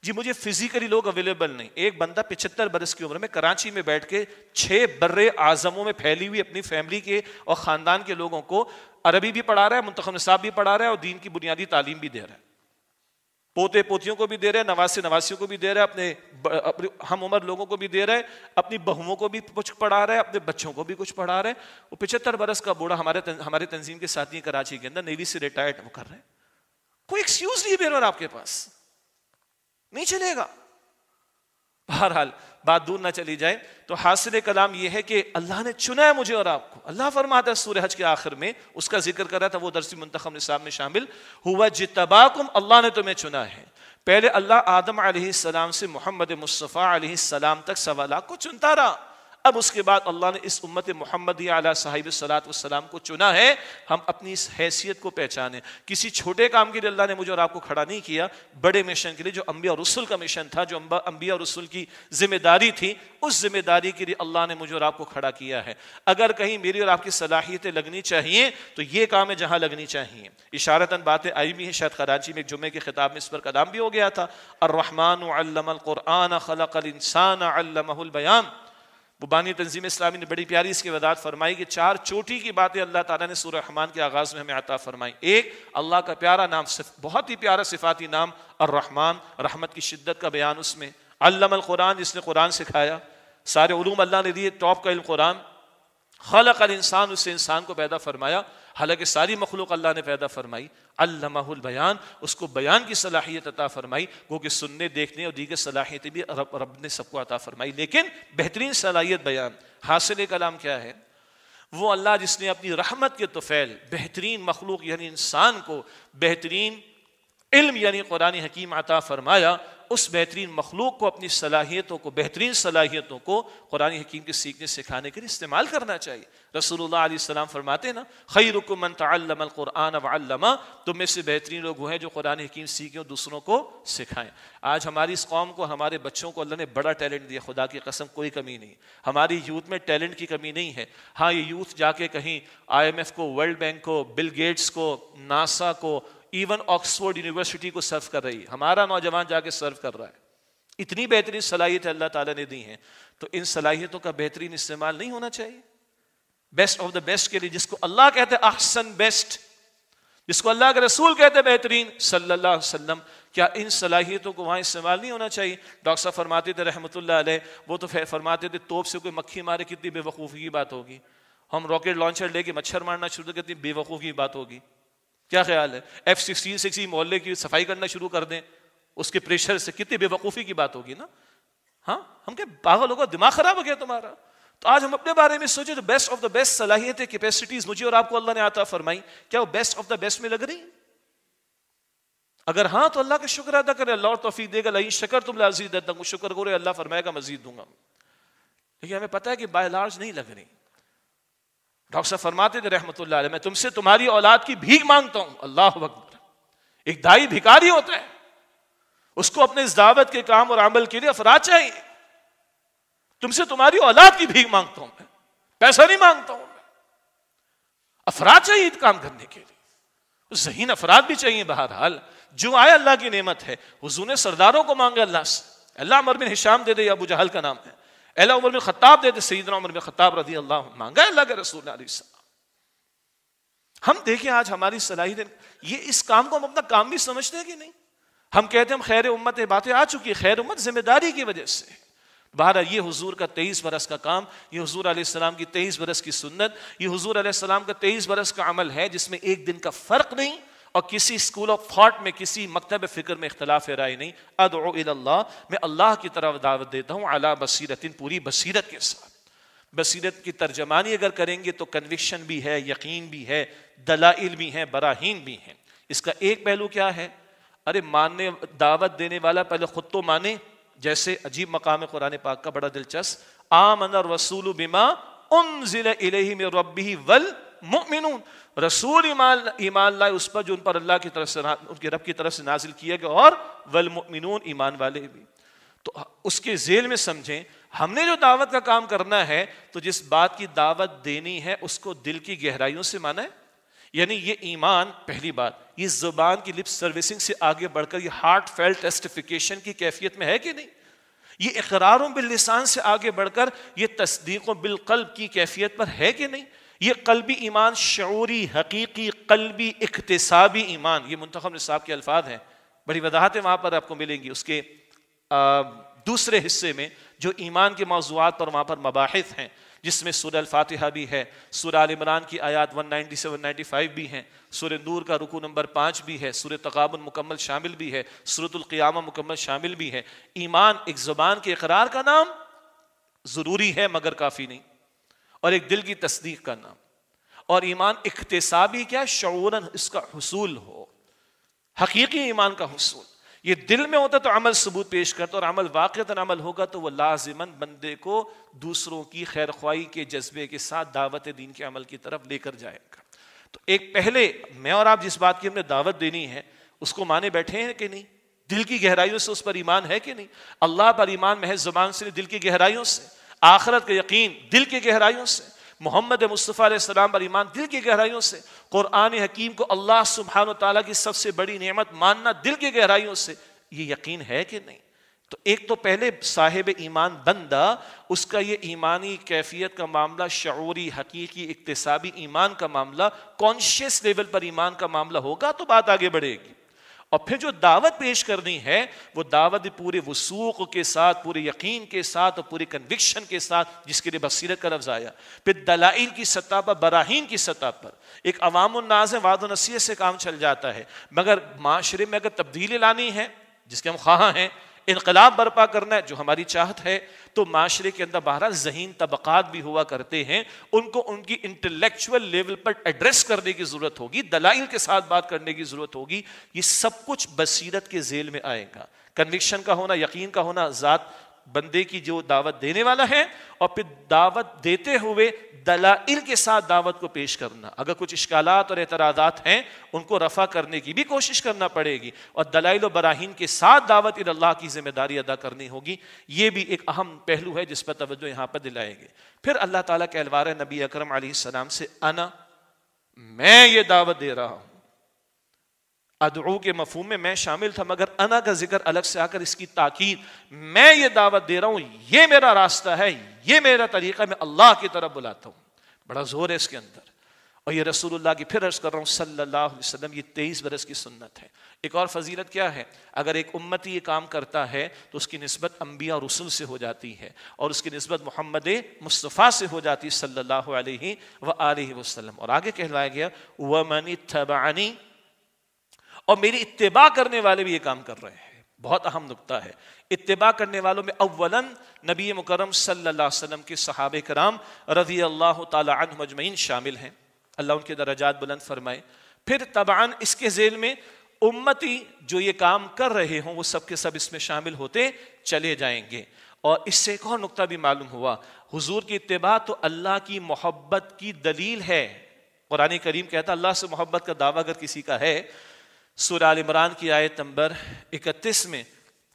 जी मुझे फिजिकली लोग अवेलेबल नहीं एक बंदा पिछहत्तर बरस की उम्र में कराची में बैठ के छह बर्रे आजमों में फैली हुई अपनी फैमिली के और खानदान के लोगों को अरबी भी पढ़ा रहा है मुंतखब निसाब भी पढ़ा रहा है और दीन की बुनियादी तालीम भी दे रहा है पोते पोतियों को भी दे रहे हैं नवासी नवासियों को भी दे रहे हैं अपने, हम उम्र लोगों को भी दे रहे हैं अपनी बहुओं को भी कुछ पढ़ा रहे हैं अपने बच्चों को भी कुछ पढ़ा रहे हैं वो पिछहत्तर बरस का बूढ़ा हमारे तन, हमारे तंजीम के साथी कराची के अंदर नेवी से रिटायर्ड वो कर रहे हैं कोई एक्सक्यूज नहीं है मेरे आपके पास नहीं चलेगा बहरहाल बात दूर ना चली जाए तो हासिल कलाम यह है कि अल्लाह ने चुना है मुझे और आपको अल्लाह फरमाता है सूर्य हज के आखिर में उसका जिक्र कर रहा था वो दरसी मुंतखब निसाब में शामिल हुआ जितबाकुम अल्लाह ने तुम्हें चुना है पहले अल्लाह आदम आसमाम से मोहम्मद मुस्तफ़ा सलाम तक सवाल को चुनता रहा अब उसके बाद अल्लाह ने इस उम्मत मोहम्मद आला साहिब सलात वसलाम को चुना है हम अपनी इस हैसियत को पहचाने किसी छोटे काम के लिए अल्लाह ने मुझे और आपको खड़ा नहीं किया बड़े मिशन के लिए जो अम्बिया रसुल का मिशन था जो अम्बिया रसुल की जिम्मेदारी थी उस जिम्मेदारी के लिए अल्लाह ने मुझे और आपको खड़ा किया है अगर कहीं मेरी और आपकी सलाहियतें लगनी चाहिए तो ये काम है जहाँ लगनी चाहिए इशारतन बातें आई भी हैं शायद कराची में एक के खिताब में इस पर कदम भी हो गया था अर्रहमान क़ुरान खलक इंसान बयान बानी तंजीम इस्लामी ने बड़ी प्यारी इसकी वदात फरमाई कि चार चोटी की बातें अल्लाह ताला ने सूर्य रहमान के आगाज़ में हमें अता फरमाई एक अल्लाह का प्यारा नाम बहुत ही प्यारा सिफाती नाम और रहमान रहमत की शिद्दत का बयान उसमें अल्लम कुरान जिसने कुरान सिखाया सारे ूम अल्लाह ने दिए टॉप का इल्म कुरान खलक अल इंसान उससे इंसान को पैदा फरमाया हालांकि सारी मखलूक अल्लाह ने पैदा फरमाई अल्लाहुल बयान उसको बयान की सलाहियत अता फरमाई वो कि सुनने देखने और दीगर सलाहियतें भी रब रब ने सबको अता फरमाई लेकिन बेहतरीन सलाहियत बयान हासिल कलाम क्या है वो अल्लाह जिसने अपनी रहमत के तोफ़ैल बेहतरीन मखलूक यानी इंसान को बेहतरीन इल्म यानी कुरान हकीम अता फरमाया उस बेहतरीन मखलूक को अपनी सलाहियतों को बेहतरीन सलाहियतों को कुरानी हकीम के सीखने सिखाने के लिए इस्तेमाल करना चाहिए रसूलुल्लाह अलैहि फरमाते हैं ना खई रुकमन तमकुरान वल्लमा तुम में से बेहतरीन लोग वो हैं जो कुरानी हकीम सीखें और दूसरों को सिखाएं आज हमारी इस कौम को हमारे बच्चों को अल्लाह ने बड़ा टैलेंट दिया खुदा की कसम कोई कमी नहीं हमारी यूथ में टैलेंट की कमी नहीं है हाँ ये यूथ जाके कहीं आई एम एफ को वर्ल्ड बैंक को बिल गेट्स को नासा को इवन ऑक्सफोर्ड यूनिवर्सिटी को सर्व कर रही है हमारा नौजवान जाके सर्व कर रहा है इतनी बेहतरीन सलाहियत अल्लाह ताला ने दी हैं तो इन सलाहियतों का बेहतरीन इस्तेमाल नहीं होना चाहिए बेस्ट ऑफ द बेस्ट के लिए जिसको अल्लाह कहते हैं अहसन बेस्ट जिसको अल्लाह के रसूल कहते हैं बेहतरीन सल्लल्लाहु अलैहि वसल्लम क्या इन सलाहियतों को वहाँ इस्तेमाल नहीं होना चाहिए डॉक्टर साहब फरमाते थे रहमतुल्लाह अलैह वो तो फरमाते थे तोप से कोई मक्खी मारे कितनी बेवकूफ़ी की बात होगी हम रॉकेट लॉन्चर लेके मच्छर मारना शुरू करते बेवकूफ़ी की बात होगी क्या ख्याल है एफ सिक्सटीन से किसी मोहल्ले की सफाई करना शुरू कर दें उसके प्रेशर से कितनी बेवकूफ़ी की बात होगी ना हाँ हम क्या पागल होगा दिमाग खराब हो गया तुम्हारा तो आज हम अपने बारे में सोचे तो बेस्ट ऑफ द बेस्ट सलाहियतें कैपेसिटीज मुझे और आपको अल्लाह ने आता फरमाई क्या वो बेस्ट ऑफ द बेस्ट में लग रही अगर हाँ तो अल्लाह का शुक्र अदा करें अल्लाह और तोफ़ी देगा लही शकर तुम हूँ शुक्र करो अल्लाह फरमाएगा मजीद दूंगा लेकिन हमें पता है कि बाय लार्ज नहीं लग रही डॉक्टर साहब फरमाते थे रहमत मैं तुमसे तुम्हारी औलाद की भीख मांगता हूं अल्लाह अकबर एक दाई भिकारी होता है उसको अपने इस दावत के काम और अमल के लिए अफराज चाहिए तुमसे तुम्हारी औलाद की भीख मांगता हूं मैं पैसा नहीं मांगता हूं मैं अफराज चाहिए काम करने के लिए जहीन अफराद भी चाहिए बहरहाल जो आए अल्लाह की नेमत है हजू ने सरदारों को मांगे अल्लाह से अल्लाह मरबिन हिशाम दे दे अबू जहल का नाम है अला उमर में खताब दे दे सईदना उमर में खताब रजी अल्लाह मांगा अल्लाह के रसूल हम देखें आज हमारी सलाहित ये इस काम को हम अपना काम भी समझते हैं कि नहीं हम कहते हैं हम खैर उम्मत बातें आ चुकी है खैर उम्मत जिम्मेदारी की वजह से बहरहाल ये हुजूर का तेईस बरस का काम ये हुजूर सलाम की तेईस बरस की सुन्नत ये हुजूर सलाम का तेईस बरस का अमल है जिसमें एक दिन का फर्क नहीं और किसी स्कूल ऑफ थाट में किसी मकतब फ़िक्र में इख्तलाफ राय नहीं अदल्ला मैं अल्लाह की तरफ दावत देता हूँ अला बसीरतिन पूरी बसीरत के साथ बसीरत की तर्जमानी अगर करेंगे तो कन्विक्शन भी है यकीन भी है दलाइल भी हैं बराहीन भी हैं इसका एक पहलू क्या है अरे मानने दावत देने वाला पहले खुद तो माने जैसे अजीब मकाम कुरान पाक का बड़ा दिलचस्प आमन रसूल बिमा उन जिल रबी वल मुमिन रसूल ईमान ईमान लाए उस पर जो उन पर अल्लाह की तरफ से उनके रब की तरफ से नाजिल किया गया और वल मुमिन ईमान वाले भी तो उसके जेल में समझें हमने जो दावत का काम करना है तो जिस बात की दावत देनी है उसको दिल की गहराइयों से माना है यानी ये ईमान पहली बात ये जुबान की लिप सर्विसिंग से आगे बढ़कर ये हार्ट फेल्ट टेस्टिफिकेशन की कैफियत में है कि नहीं ये इकरारों बिल लिसान से आगे बढ़कर ये तस्दीकों बिलकल्ब की कैफियत पर है कि नहीं ये कलबी ईमान शूरी हकीकी कलबी इकतसाबी ईमान ये मंतखब नसाब के अल्फाज हैं बड़ी वजाहतें वहाँ पर आपको मिलेंगी उसके दूसरे हिस्से में जो ईमान के मौजूद पर वहाँ पर मबाहथ हैं जिसमें सूर अल भी है सुर आल इमरान की आयात one ninety seven ninety five भी हैं सुर नूर का रुकू नंबर पाँच भी है सुर तगाबन मुकम्मल शामिल भी है सूरतलक़ियामा मुकम्मल शामिल भी है ईमान एक ज़बान के इकरार का नाम ज़रूरी है मगर काफ़ी नहीं और एक दिल की तस्दीक करना और ईमान इकतसाबी क्या शूरा इसका हसूल हो हकीकी ईमान का हसूल ये दिल में होता तो अमल सबूत पेश करता और अमल वाक़ता अमल होगा तो वह लाजमन बंदे को दूसरों की खैर ख्वाही के जज्बे के साथ दावत दीन के अमल की तरफ लेकर जाएगा तो एक पहले मैं और आप जिस बात की हमने दावत देनी है उसको माने बैठे हैं कि नहीं दिल की गहराइयों से उस पर ईमान है कि नहीं अल्लाह पर ईमान महज जुबान से दिल की गहराइयों से आखरत का यकीन दिल की गहराइयों से मोहम्मद मुस्तफ़ा पर ईमान दिल की गहराइयों से क़ुरान हकीम को अल्लाह सुबहान ताली की सबसे बड़ी नेमत मानना दिल की गहराइयों से ये यकीन है कि नहीं तो एक तो पहले साहिब ईमान बंदा उसका ये ईमानी कैफियत का मामला शूरी हकीकी इकतसाबी ईमान का मामला कॉन्शियस लेवल पर ईमान का मामला होगा तो बात आगे बढ़ेगी और फिर जो दावत पेश करनी है वो दावत पूरे वसूख के साथ पूरे यकीन के साथ और पूरे कन्विक्शन के साथ जिसके लिए बसीरत का लफ्ज़ आया फिर दलाइल की सतह पर बराहीन की सतह पर एक अवामनाज वाद नसीहत से काम चल जाता है मगर माशरे में अगर तब्दीली लानी है जिसके हम ख्वाह हैं इनकलाब बर्पा करना है जो हमारी चाहत है तो माशरे के अंदर बहरा जहीन तबक़ात भी हुआ करते हैं उनको उनकी इंटेलेक्चुअल लेवल पर एड्रेस करने की ज़रूरत होगी दलाइल के साथ बात करने की ज़रूरत होगी ये सब कुछ बसीरत के जेल में आएगा कन्विक्शन का होना यकीन का होना ज़ात बंदे की जो दावत देने वाला है और फिर दावत देते हुए दलाइल के साथ दावत को पेश करना अगर कुछ इश्कालात और एतराज़ात हैं उनको रफ़ा करने की भी कोशिश करना पड़ेगी और दलाइल और के साथ दावत अल्लाह की जिम्मेदारी अदा करनी होगी ये भी एक अहम पहलू है जिस पर तवज्जो यहाँ पर दिलाएंगे फिर अल्लाह ताला कहलवा रहे नबी अकरम अलैहिस्सलाम से अना मैं ये दावत दे रहा हूँ अदरू के मफहम में मैं शामिल था मगर अना का जिक्र अलग से आकर इसकी ताकीद मैं ये दावत दे रहा हूँ ये मेरा रास्ता है ये मेरा तरीका मैं अल्लाह की तरफ बुलाता हूँ बड़ा जोर है इसके अंदर और यह रसूल की फिर अर्ज कर रहा हूँ सल्लल्लाहु अलैहि वसल्लम तेईस बरस की सुन्नत है एक और फजीलत क्या है अगर एक उम्मती ये काम करता है तो उसकी नस्बत अम्बिया रसुल से हो जाती है और उसकी नस्बत मोहम्मद मुस्तफ़ा से हो जाती है सल्ला व आलि वसलम और आगे कहलाया गया वमन तबानी और मेरी इतबा करने वाले भी ये काम कर रहे हैं बहुत अहम नुकता है इतबा करने वालों में अव्वलन नबी मुकरम सल्ला वसम के सहाब कराम रजी अल्लाह तजमैन शामिल हैं अल्लाह उनके दराजात बुलंद फरमाए फिर तबान इसके जेल में उम्मती जो ये काम कर रहे हों वो सब के सब इसमें शामिल होते चले जाएंगे और इससे एक और नुकता भी मालूम हुआ हुजूर की इतबा तो अल्लाह की मोहब्बत की दलील है कुरानी करीम कहता अल्लाह से मोहब्बत का दावा अगर किसी का है सूर आल इमरान की आयत नंबर इकतीस में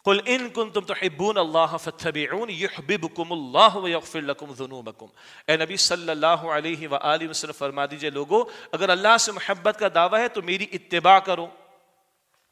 कुल इन कुन तुम तोहिबून अल्लाह फ़तबीन यहबिबकुमल्लाफ़िलकुमजुनूबकुम ए नबी सल्लल्लाहु अलैहि व वसल्लम फरमा दीजिए लोगो अगर अल्लाह से मोहब्बत का दावा है तो मेरी इतबा करो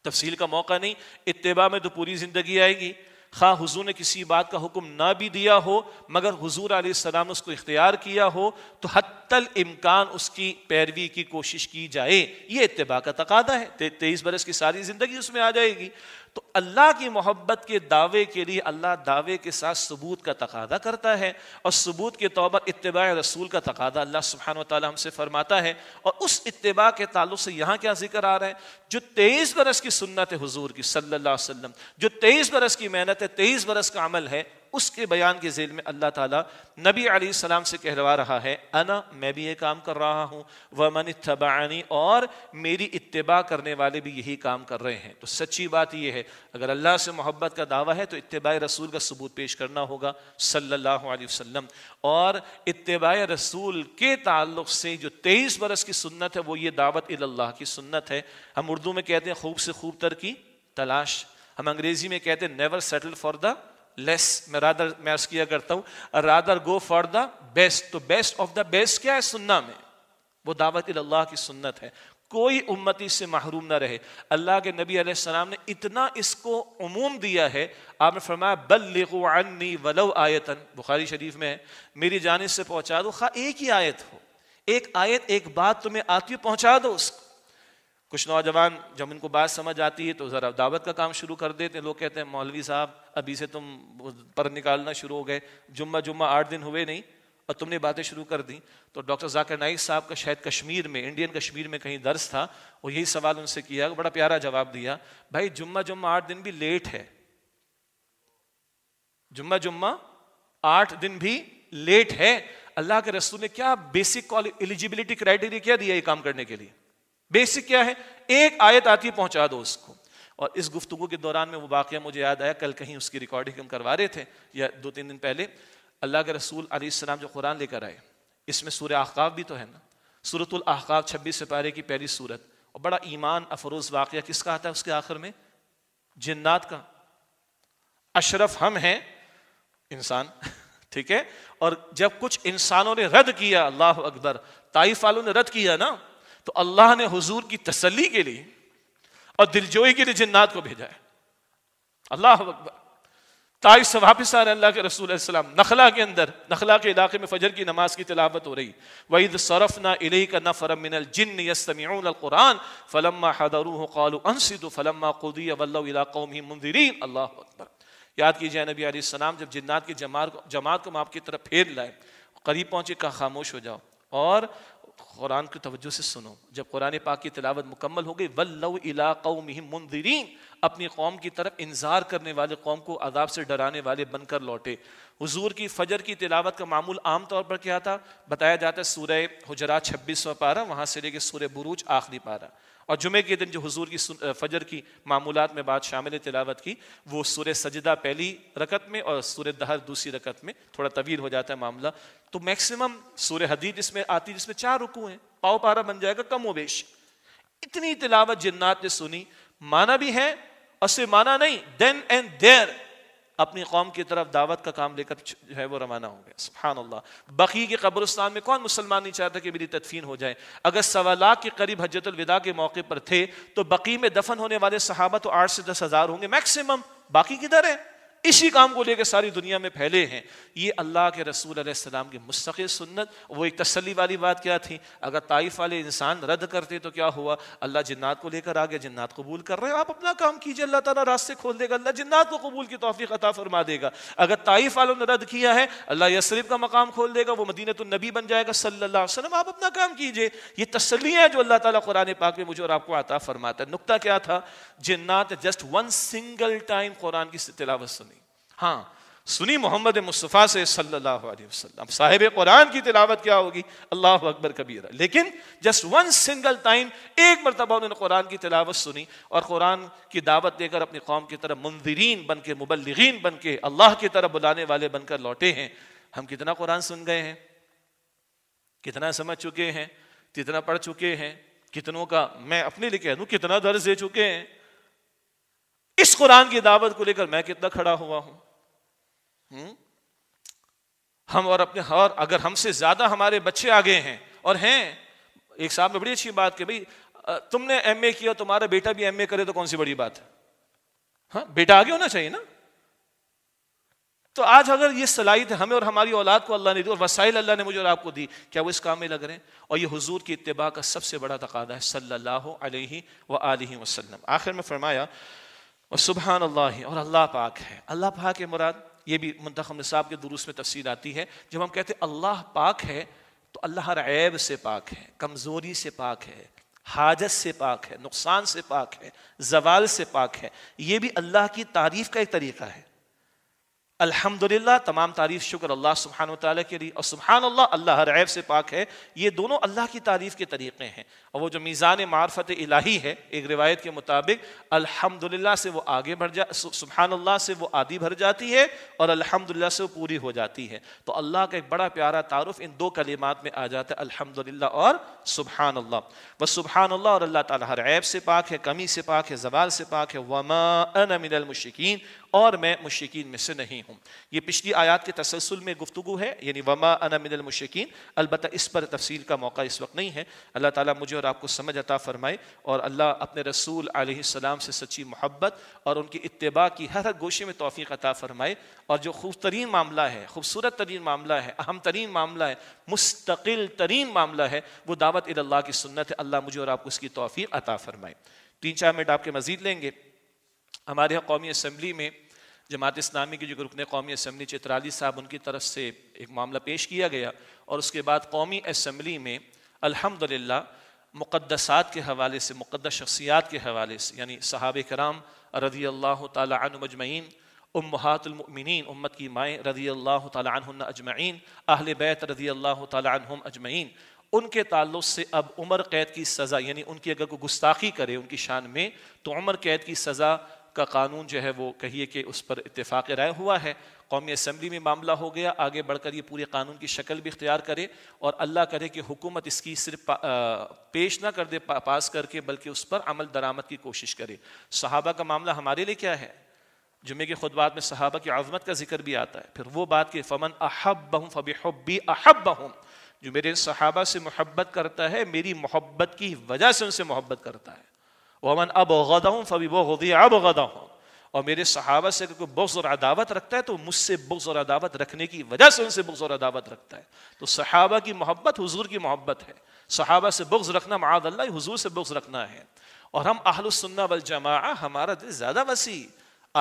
तफसील का मौका नहीं इतबा में तो पूरी ज़िंदगी आएगी खा हाँ, हुजूर ने किसी बात का हुक्म ना भी दिया हो मगर हुजूर आसमाम ने उसको इख्तियार किया हो तो हत्तल इम्कान उसकी पैरवी की कोशिश की जाए ये इतबा का तकादा है तेईस बरस की सारी ज़िंदगी उसमें आ जाएगी तो अल्लाह की मोहब्बत के दावे के लिए अल्लाह दावे के साथ सबूत का तकादा करता है और सबूत के तौर पर इतबा रसूल का तकादा अल्लाह सुबहान तला हमसे फरमाता है और उस इतबा के ताल्लुक से यहाँ क्या जिक्र आ रहा है जो तेईस बरस की सुन्नत हजूर की सल्ला वसम जो तेईस बरस की मेहनत है तेईस बरस का अमल है उसके बयान के जेल में अल्लाह ताला नबी अली सलाम से कहलवा रहा है अना मैं भी ये काम कर रहा हूँ व मन तबानी और मेरी इतबा करने वाले भी यही काम कर रहे हैं तो सच्ची बात यह है अगर अल्लाह से मोहब्बत का दावा है तो इतबा रसूल का सबूत पेश करना होगा सल्ला अलैहि और इतबा रसूल के ताल्लुक से जो तेईस बरस की सुन्नत है वो ये दावत अल्लाह की सुन्नत है हम उर्दू में कहते हैं खूब से खूब तर की तलाश हम अंग्रेजी में कहते हैं never settle for the less मैं राधर मैं अर्ज किया करता हूं rather go for the best तो बेस्ट ऑफ द बेस्ट क्या है सुनना में वो दावत अल्लाह की सुन्नत है कोई उम्मती से महरूम ना रहे अल्लाह के नबी सलाम ने इतना इसको उमूम दिया है आपने फरमाया अन्नी वलव आयतन बुखारी शरीफ में है मेरी जानब से पहुंचा दो खा एक ही आयत हो एक आयत एक बात तुम्हें आती हो पहुंचा दो उसको कुछ नौजवान जब इनको बात समझ आती है तो ज़रा दावत का काम शुरू कर देते लोग कहते हैं मौलवी साहब अभी से तुम पर निकालना शुरू हो गए जुम्मा जुम्मा आठ दिन हुए नहीं और तुमने बातें शुरू कर दी तो डॉक्टर जाकिर नाइक साहब का शायद कश्मीर में इंडियन कश्मीर में कहीं दर्ज था और यही सवाल उनसे किया बड़ा प्यारा जवाब दिया भाई जुम्मा जुम्मा आठ दिन भी लेट है जुम्मा जुम्मा आठ दिन भी लेट है अल्लाह के रसूल ने क्या बेसिक एलिजिबिलिटी क्राइटेरिया क्या दिया ये काम करने के लिए बेसिक क्या है एक आयत आती है पहुंचा दो उसको और इस गुफ्तगु के दौरान में वो वाक्य मुझे याद आया कल कहीं उसकी रिकॉर्डिंग हम करवा रहे थे या दो तीन दिन पहले अल्लाह के रसूल अलीसलाम जो कुरान लेकर आए इसमें सूर आहकाब भी तो है ना सूरतुल अहकाब छब्बीस सिपारे की पहली सूरत और बड़ा ईमान अफरोज़ वाक्य किसका आता है उसके आखिर में जिन्नात का अशरफ हम हैं इंसान *laughs* ठीक है और जब कुछ इंसानों ने रद्द किया अल्लाह अकबर ताइफ वालों ने रद्द किया ना तो अल्लाह ने हुजूर की तसल्ली के लिए और दिलजोई के लिए जिन्नात को भेजा है अल्लाह अकबर ताइफ से वापस आ रहे अल्लाह के रसूल सलाम नखला के अंदर नखला के इलाके में फजर की नमाज की तिलावत हो रही वही सरफ ना इले का न फरम मिनल जिन यसमीकुरान फलम्मा हदरू कालू अनसिद फलम्मा खुदी वल्ला ही मुंदिरीन अल्लाह अकबर याद कीजिए नबी आसमाम जब जिन्नात की जमात को जमात को हम आपकी तरफ फेर लाए करीब पहुंचे कहा खामोश हो जाओ और कुरान की तवज्जो से सुनो जब कुरान पाक की तिलावत मुकम्मल हो गई वल्ला मुनजरीन अपनी कौम की तरफ इंजार करने वाले कौम को अदाब से डराने वाले बनकर लौटे हुजूर की फजर की तिलावत का मामूल आम तौर पर क्या था बताया जाता है सूर्य हजरा छब्बीसवा पारा वहाँ से लेके सूर्य बुरूज आखिरी पारा और जुमे के दिन जो हुजूर की फजर की मामूलत में बात शामिल तिलावत की वो सूर्य सजदा पहली रकत में और सूर्य दहर दूसरी रकत में थोड़ा तवील हो जाता है मामला तो मैक्सिमम सूर्य हदीद इसमें आती है जिसमें चार रुकू हैं पाओ पारा बन जाएगा कम वेश इतनी तिलावत जिन्नात ने सुनी माना भी है सिर्फ माना नहीं देन एंड देयर अपनी कौम की तरफ दावत का काम लेकर जो है वो रवाना हो गया सुबहान अल्लाह बकी के कब्रस्तान में कौन मुसलमान नहीं चाहता कि मेरी तदफीन हो जाए अगर सवा लाख के करीब हजरतलविदा के मौके पर थे तो बकी में दफन होने वाले सहाबा तो आठ से दस हज़ार होंगे मैक्सिमम बाकी किधर है इसी काम को लेकर सारी दुनिया में फैले हैं ये अल्लाह के रसूल अलैहिस्सलाम की मुस्तक़ सुन्नत वो एक तसली वाली बात क्या थी अगर ताइफ वाले इंसान रद्द करते तो क्या हुआ अल्लाह जन्नात को लेकर आ गया जन्नात कबूल कर रहे हैं आप अपना काम कीजिए अल्लाह ताला रास्ते खोल देगा अल्लाह जन्नात को कबूल की तोफ़ी अता फरमा देगा अगर ताइफ वालों ने रद्द किया है अल्लाह यसरीफ का मकाम खोल देगा वो तो नबी बन जाएगा सल्ला वसलम आप अपना काम कीजिए यह तसलियाँ जो अल्लाह ताला कुरान पाक में मुझे और आपको अता फरमाता है नुकता क्या था जन्नात just one single time Quran की तिलावत सुनी हाँ सुनी मोहम्मद मुस्तफ़ा से सल्लल्लाहु अलैहि वसल्लम साहिब कुरान की तिलावत क्या होगी अल्लाह अकबर कबीरा लेकिन जस्ट वन सिंगल टाइम एक मरतबा उन्होंने कुरान की तिलावत सुनी और कुरान की दावत देकर अपनी कौम की तरफ मुंदरीन बन के मुबलगिन बन के अल्लाह की तरफ बुलाने वाले बनकर लौटे हैं हम कितना कुरान सुन गए हैं कितना समझ चुके हैं कितना पढ़ चुके हैं कितनों का मैं अपने लिए कह दूँ कितना दर्ज दे चुके हैं इस कुरान की दावत को लेकर मैं कितना खड़ा हुआ हूँ हम और अपने और अगर हमसे ज्यादा हमारे बच्चे आगे हैं और हैं एक साहब ने बड़ी अच्छी बात की भाई तुमने एम ए किया तुम्हारा बेटा भी एम ए करे तो कौन सी बड़ी बात है हाँ बेटा आगे होना चाहिए ना तो आज अगर ये सलाहियत हमें और हमारी औलाद को अल्लाह ने दी और वसाइल अल्लाह ने मुझे और आपको दी क्या वो इस काम में लग रहे हैं और ये हुजूर की इतबा का सबसे बड़ा तकादा है सल्लल्लाहु अलैहि व आलिहि वसल्लम आखिर में फरमाया और सुबहान अल्लाह और अल्लाह पाक है अल्लाह पाक है मुराद ये भी मंतखम नसाब के दुरुस्त में तफसीर आती है जब हम कहते अल्लाह पाक है तो अल्लाह हर ऐब से पाक है कमज़ोरी से पाक है हाजत से पाक है नुकसान से पाक है जवाल से पाक है ये भी अल्लाह की तारीफ़ का एक तरीका है अल्हम्दुलिल्लाह तमाम तारीफ शुक्र अल्लाह सुबहान ताली के लिए और सुबहान अल्लाह अल्लाह हर ऐब से पाक है ये दोनों अल्लाह की तारीफ के तरीक़े हैं और वो जो मीज़ान मारफत इलाही है एक रिवायत के मुताबिक अल्हम्दुलिल्लाह से वो आगे बढ़ जा सुबहान अल्लाह से वो आधी भर जाती है और अल्हम्दुलिल्लाह से वो पूरी हो जाती है तो अल्लाह का एक बड़ा प्यारा तारुफ इन दो कलिमात में आ जाता है अल्हम्दुलिल्लाह और सुबहान अल्लाह व सुबहान अल्लाह और अल्लाह ताला हर ऐब से पाक है कमी से पाक है जवाल से पाक है वमा अन मिनल और मैं मुश्किन में से नहीं हूँ ये पिछली आयात के तसलसल में गुफ्तु है यानी वमा अना मिनल मुश्किन अलबत् इस पर तफसील का मौका इस वक्त नहीं है अल्लाह ताली मुझे और आपको समझ अता फ़रमाए और अल्लाह अपने रसूल आसमाम से सच्ची मोहब्बत और उनकी इतबा की हर हर गोशे में तोफ़ी अता फ़रमाए और जो खूब तरीन मामला है खूबसूरत तरीन मामला है अहम तरीन मामला है मुस्तकिल तरीन मामला है वो दावत अल्लाह की सुनत है अल्लाह मुझे और आपको उसकी तोफ़ी अता फ़रमाए तीन चार मिनट आपके मज़ीद लेंगे हमारे यहाँ कौमी असम्बली में जमात इस्लामी की जो रुकन कौमी असम्बली चित्राली साहब उनकी तरफ से एक मामला पेश किया गया और उसके बाद कौमी असम्बली में अल्हम्दुलिल्लाह मुक़दसात के हवाले से मुक़दस शख्सियात के हवाले से यानी सहाब कराम रदी अल्लाह तजमैन उम्मातमिन उम्मत की माएँ रदी अल्लाह तन अजमैन अहल बैत रदी अल्लाह तम अजमैन उनके ताल्लुक से अब उम्र कैद की सज़ा यानी उनकी अगर कोई गुस्ताखी करे उनकी शान में तो उम्र कैद की सज़ा का कानून जो है वो कहिए कि उस पर इतफाक़ राय हुआ है कौमी असम्बली में मामला हो गया आगे बढ़कर ये पूरे कानून की शक्ल भी इख्तियार करे और अल्लाह करे कि हुकूमत इसकी सिर्फ पेश ना कर दे पास करके बल्कि उस पर अमल दरामद की कोशिश करे सहाबा का मामला हमारे लिए क्या है जुमे के खुदबात में सहाबा की आज़मत का जिक्र भी आता है फिर वो बात कि फ़मन अहब हम फ़बी अहब हम जो मेरे सहाबा से मोहब्बत करता है मेरी मोहब्बत की वजह से उनसे मोहब्बत करता है वमन अब गदा हूँ फबी वो गदी अब गदा हूँ और मेरे सहाबा से अगर कोई बुग्ज और अदावत रखता है तो मुझसे बुग्ज और अदावत रखने की वजह से उनसे बुग्ज और अदावत रखता है तो सहाबा की मोहब्बत हुजूर की मोहब्बत है सहाबा से बुग्ज रखना माद अल्लाह हुजूर से बुग्ज रखना है और हम अहल सुन्ना वल जमा हमारा दिल ज़्यादा वसी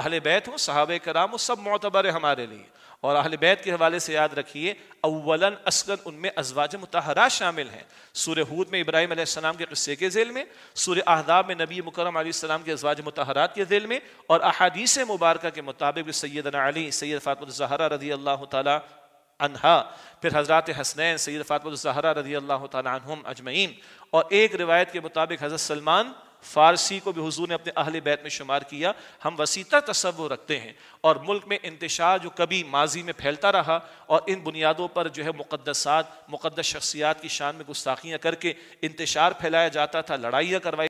अहल बैत हो सहाब कराम हो सब मोतबर है हमारे लिए और अहल बैत के हवाले से याद रखिए अवलन असलन उनमें अजवाज मतहरा शामिल हैं सूर हूद में इब्राहिम आसमाम के क़स्से के झेल में सूर आहदाब में नबी मुकरम आसमाम के अजवाज मतहरात के झेल में और अहादीस मुबारक के मुताबिक सैदना अली सैद जहरा रजी अल्लाह त अनहा फिर हज़रत हसनैन सैद फातुलजहरा रजी अल्लाह तुम अजमैन और एक रिवायत के मुताबिक हज़रत सलमान फ़ारसी को भी हुजूर ने अपने अहल बैत में शुमार किया हम वसीतर तस्वुर रखते हैं और मुल्क में इंतशार जो कभी माजी में फैलता रहा और इन बुनियादों पर जो है मुकदसात मुकदस शख्सियात की शान में गुस्ताखियाँ करके इंतशार फैलाया जाता था लड़ाइयाँ करवाई